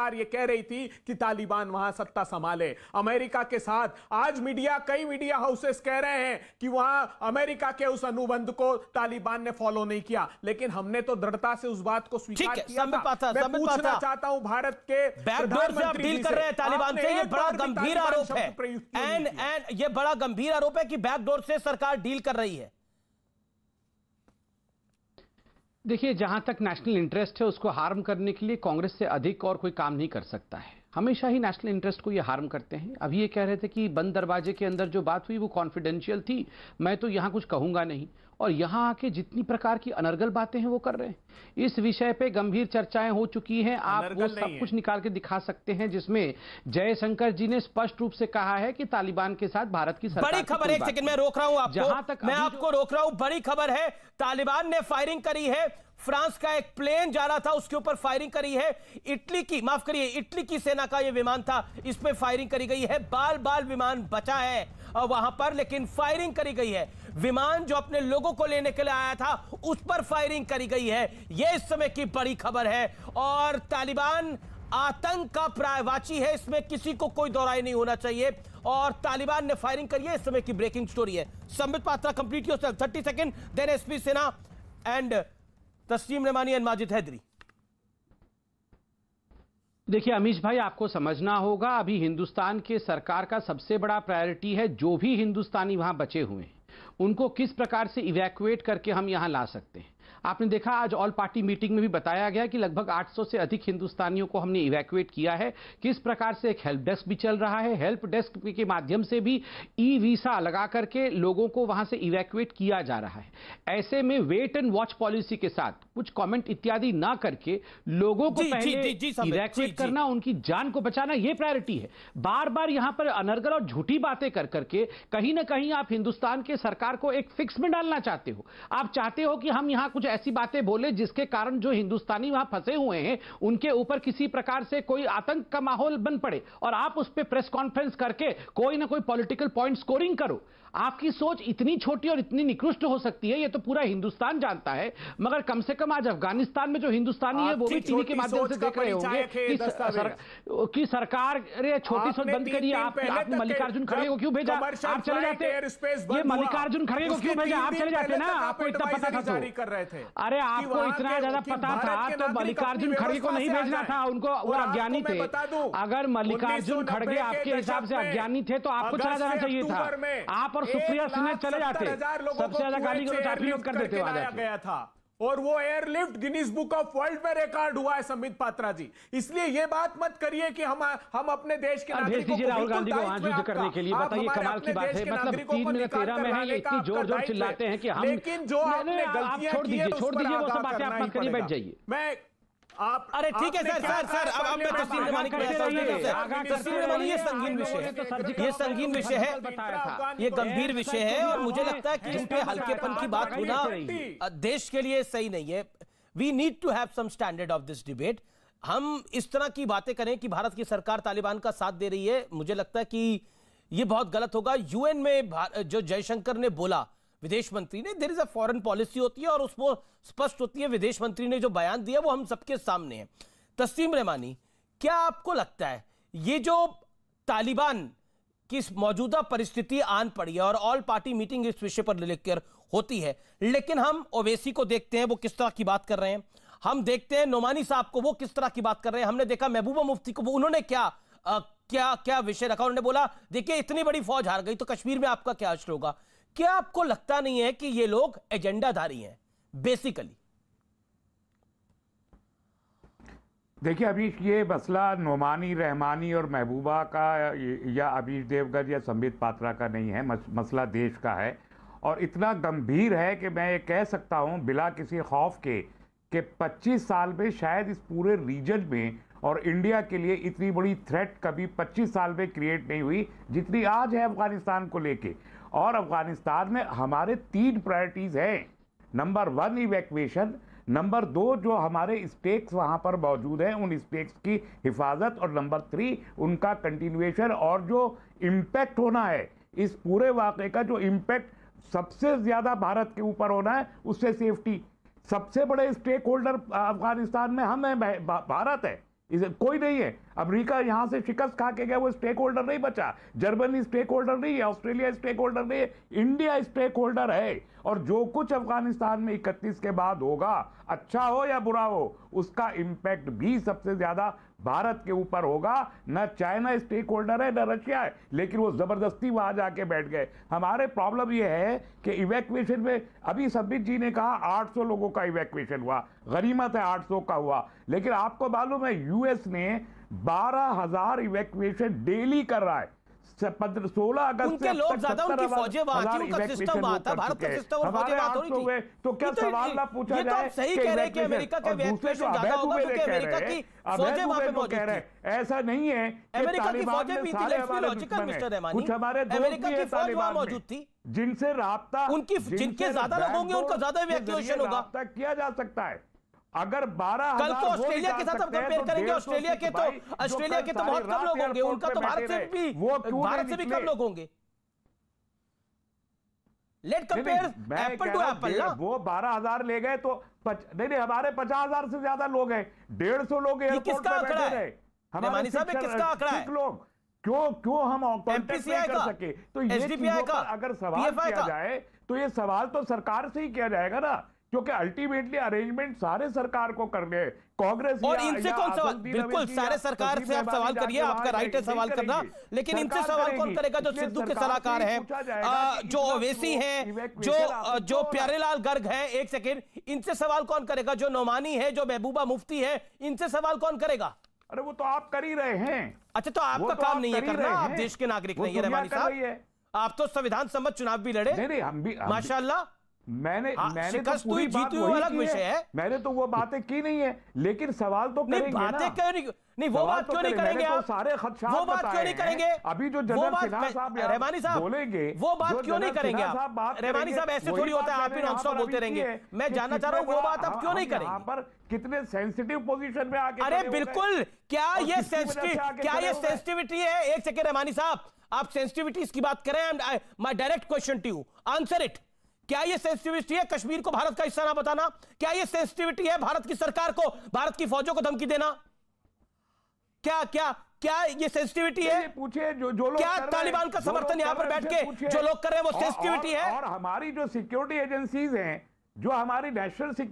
लगातार ये कह रही थी कि तालिबान वहां सत्ता संभाले अमेरिका के साथ आज मीडिया कई मीडिया हाउसेस कह रहे हैं कि वहां अमेरिका के उस अनुबंध को तालिबान ने फॉलो नहीं किया लेकिन हमने तो दृढ़ता से उस बात को स्वीकार किया पूछना चाहता भारत के डील कर रहे हैं तालिबान से ये बड़ा गंभीर आरोप है एंड एंड ये बड़ा गंभीर आरोप है कि बैकडोर से सरकार डील कर रही है देखिए जहां तक नेशनल इंटरेस्ट है उसको हार्म करने के लिए कांग्रेस से अधिक और कोई काम नहीं कर सकता है हमेशा ही नेशनल इंटरेस्ट को ये हार्म करते हैं अब ये कह रहे थे कि बंद दरवाजे के अंदर जो बात हुई वो कॉन्फिडेंशियल थी मैं तो यहाँ कुछ कहूँगा नहीं और यहाँ आके जितनी प्रकार की अनर्गल बातें हैं वो कर रहे हैं इस विषय पे गंभीर चर्चाएं हो चुकी हैं आप वो सब कुछ निकाल के दिखा सकते हैं जिसमें जयशंकर जी ने स्पष्ट रूप से कहा है कि तालिबान के साथ भारत की सरकार बड़ी खबर एक सेकंड मैं रोक रहा हूँ जहां तक मैं आपको रोक रहा हूँ बड़ी खबर है तालिबान ने फायरिंग करी है फ्रांस का एक प्लेन जा रहा था उसके ऊपर फायरिंग करी है इटली की माफ करिए इटली की सेना का यह विमान था इस पर फायरिंग करी गई है बाल बाल विमान बचा है वहां पर लेकिन फायरिंग करी गई है विमान जो अपने लोगों को लेने के लिए आया था उस पर फायरिंग करी गई है यह इस समय की बड़ी खबर है और तालिबान आतंक का प्रायवाची है इसमें किसी को कोई दोहराई नहीं होना चाहिए और तालिबान ने फायरिंग करी है इस समय की ब्रेकिंग स्टोरी है Sambit Patra complete yourself thirty second then SP Sena and Tasleem Rahmani and Majid Hydari देखिए अमीश भाई आपको समझना होगा अभी हिंदुस्तान के सरकार का सबसे बड़ा प्रायोरिटी है जो भी हिंदुस्तानी वहां बचे हुए हैं उनको किस प्रकार से इवैक्यूएट करके हम यहां ला सकते हैं आपने देखा आज ऑल पार्टी मीटिंग में भी बताया गया कि लगभग 800 से अधिक हिंदुस्तानियों को हमने इवैक्यूएट किया है किस प्रकार से एक हेल्प डेस्क भी चल रहा है हेल्प डेस्क के माध्यम से भी ई वीसा लगा करके लोगों को वहां से इवैक्यूएट किया जा रहा है ऐसे में वेट एंड वॉच पॉलिसी के साथ कुछ कमेंट इत्यादि ना करके लोगों को जी, पहले इवैक्यूएट करना उनकी जान को बचाना यह प्रायोरिटी है बार बार यहां पर अनर्गल और झूठी बातें कर करके कहीं ना कहीं आप हिंदुस्तान के सरकार को एक फिक्स में डालना चाहते हो आप चाहते हो कि हम यहां कुछ ऐसी बातें बोले जिसके कारण जो हिंदुस्तानी वहां फंसे हुए हैं उनके ऊपर किसी प्रकार से कोई आतंक का माहौल बन पड़े और आप उस पर प्रेस कॉन्फ्रेंस करके कोई ना कोई पॉलिटिकल पॉइंट स्कोरिंग करो आपकी सोच इतनी छोटी और इतनी निकृष्ट हो सकती है ये तो पूरा हिंदुस्तान जानता है मगर कम से कम आज अफगानिस्तान में जो हिंदुस्तानी है वो भी टीवी के माध्यम से देख रहे होंगे कि, सरकार छोटी सोच बंद करिए आप मल्लिकार्जुन खड़गे को क्यों भेजा आप चले जाते ये मल्लिकार्जुन खड़गे को क्यों भेजा आप चले जाते ना आपको इतना पता था अरे आपको इतना ज्यादा पता था तो, तो मल्लिकार्जुन खड़गे को नहीं भेजना था उनको वो अज्ञानी थे अगर मल्लिकार्जुन खड़गे आपके हिसाब से अज्ञानी थे तो आपको चला जाना चाहिए था आप पर सुप्रिया सिन्हा चले जाते सबसे ज्यादा गाली गलौज आप लोग कर देते लाया गया था और वो airlift Guinness book of world में रिकॉर्ड हुआ है संबित पात्रा जी इसलिए ये बात मत करिए कि हम हम अपने देश के नागरिकों दीजिए राहुल गांधी को वहां युद्ध करने के लिए बताइए कमाल की बात है मतलब तीन में तेरह में है इतनी जोर जोर चिल्लाते हैं कि हम लेकिन जो आपने गलतियां छोड़ दीजिए छोड़ दीजिए वो सब बातें आप मत करिए बैठ जाइए मैं आप अरे ठीक है सर सर सर अब अब मैं तस्लीम रमानी तस्लीम ये संगीन विषय है ये संगीन विषय है ये गंभीर विषय है और मुझे लगता है कि इस पे हल्केपन की बात होना देश के लिए सही नहीं है we need to have some standard of this debate हम इस तरह की बातें करें कि भारत की सरकार तालिबान का साथ दे रही है मुझे लगता है कि ये बहुत गलत होगा यूएन में जो जयशंकर ने बोला विदेश मंत्री ने there is a foreign policy होती है और उसको स्पष्ट होती है विदेश मंत्री ने जो बयान दिया वो हम सबके सामने है तस्लीम रहमानी क्या आपको लगता है ये जो तालिबान की मौजूदा परिस्थिति आन पड़ी है और ऑल पार्टी मीटिंग इस विषय पर लेकर होती है लेकिन हम ओवेसी को देखते हैं वो किस तरह की बात कर रहे हैं हम देखते हैं नोमानी साहब को वो किस तरह की बात कर रहे हैं हमने देखा महबूबा मुफ्ती को उन्होंने क्या आ, क्या क्या विषय रखा उन्होंने बोला देखिए इतनी बड़ी फौज हार गई तो कश्मीर में आपका क्या असर होगा क्या आपको लगता नहीं है कि ये लोग एजेंडाधारी हैं बेसिकली देखिए अभी ये मसला नुमानी रहमानी और महबूबा का या अभीश देवगर या संबित पात्रा का नहीं है मसला देश का है और इतना गंभीर है कि मैं ये कह सकता हूँ बिला किसी खौफ के कि 25 साल में शायद इस पूरे रीजन में और इंडिया के लिए इतनी बड़ी थ्रेट कभी 25 साल में क्रिएट नहीं हुई जितनी आज है अफगानिस्तान को लेके और अफगानिस्तान में हमारे तीन प्रायोरिटीज़ हैं नंबर वन इवैक्यूएशन नंबर दो जो हमारे स्टेक्स वहाँ पर मौजूद हैं उन स्टेक्स की हिफाजत और नंबर थ्री उनका कंटिन्यूएशन और जो इम्पैक्ट होना है इस पूरे वाक़े का जो इम्पैक्ट सबसे ज़्यादा भारत के ऊपर होना है उससे सेफ्टी सबसे बड़े स्टेक होल्डर अफगानिस्तान में हम हैं भारत है इसे कोई नहीं है अमेरिका यहां से शिकस्त खा के गया वो स्टेक होल्डर नहीं बचा जर्मनी स्टेक होल्डर नहीं है ऑस्ट्रेलिया स्टेक होल्डर नहीं है इंडिया स्टेक होल्डर है और जो कुछ अफगानिस्तान में इकतीस के बाद होगा अच्छा हो या बुरा हो उसका इम्पैक्ट भी सबसे ज़्यादा भारत के ऊपर होगा न चाइना स्टेक होल्डर है न रशिया है लेकिन वो ज़बरदस्ती वहां जाके बैठ गए हमारे प्रॉब्लम ये है कि इवैक्यूएशन में अभी सबित जी ने कहा 800 लोगों का इवैक्यूएशन हुआ गरीमत है 800 का हुआ लेकिन आपको मालूम है यूएस ने बारह हज़ार इवैक्यूएशन डेली कर रहा है सोलह अगस्त उनके लोग तो क्या तो सवाल ना पूछा तो जाए सही कह रहे हैं कि अमेरिका की ऐसा नहीं है अमेरिका की फौजें भी थी लॉजिकल मिस्टर कुछ हमारे अमेरिका की फौज वहां मौजूद थी जिनसे उनकी जिनके ज्यादा लोग होंगे उनका ज्यादा होगा किया जा सकता है अगर बारह कल तो ऑस्ट्रेलिया के साथ कंपेयर तो तो करेंगे ऑस्ट्रेलिया के तो ऑस्ट्रेलिया के तो बहुत तो कम लोग होंगे उनका तो भारत से भी भारत से भी कम लोग होंगे let compare apple to apple ना वो बारह हजार ले गए तो पच, नहीं नहीं हमारे पचास हजार से ज्यादा लोग हैं डेढ़ सौ लोग एयरपोर्ट पे बैठे रहे हमारे साहब किसका आंकड़ा है लोग क्यों क्यों हम कॉन्टेक्ट नहीं कर सके तो ये अगर सवाल किया जाए तो ये सवाल तो सरकार से ही किया जाएगा ना क्योंकि अल्टीमेटली अरेंजमेंट सारे सरकार को करने हैं कांग्रेस और इनसे कौन सवाल बिल्कुल सारे सरकार से आप सवाल करिए आपका राइट है सवाल करना लेकिन इनसे सवाल कौन करेगा जो सिद्धू के सलाहकार है जो ओवेसी है जो जो प्यारेलाल गर्ग है एक सेकेंड इनसे सवाल कौन करेगा जो नोमानी है जो महबूबा मुफ्ती है इनसे सवाल कौन करेगा अरे वो तो आप कर ही रहे हैं अच्छा तो आपका तो काम नहीं है करना आप देश के नागरिक नहीं है रहमानी साहब आप तो संविधान सम्मत चुनाव भी लड़े नहीं नहीं हम भी माशाल्लाह मैंने हाँ, मैंने तो पूरी बात अलग की है मैंने तो वो बातें की नहीं है लेकिन सवाल तो करेंगे बातें क्यों नहीं नहीं वो तो तो बात क्यों नहीं करेंगे आप सारे खदशात वो बात क्यों नहीं करेंगे अभी जो जनरल सिन्हा साहब रहमानी साहब बोलेंगे वो बात क्यों नहीं करेंगे आप रहमानी साहब ऐसे थोड़ी होता है आप ही नॉनस्टॉप बोलते रहेंगे मैं जानना चाह रहा हूं वो बात आप हाँ, क्यों नहीं करेंगे यहां पर कितने सेंसिटिव पोजीशन में आके अरे बिल्कुल क्या ये सेंसिटिव क्या ये सेंसिटिविटी है एक सेकंड रहमानी साहब आप सेंसिटिविटीज की बात करें my direct question to you answer it क्या ये सेंसिटिविटी है कश्मीर को भारत का हिस्सा ना बताना क्या यह सेंसिटिविटी है भारत की सरकार को भारत की फौजों को धमकी देना क्या क्या क्या ये सेंसिटिविटी है पूछिए जो जो लोग क्या तालिबान का समर्थन यहाँ पर बैठ के जो लोग कर रहे हैं वो सेंसिटिविटी है और हमारी जो सिक्योरिटी एजेंसीज हैं जो हमारी नेशनल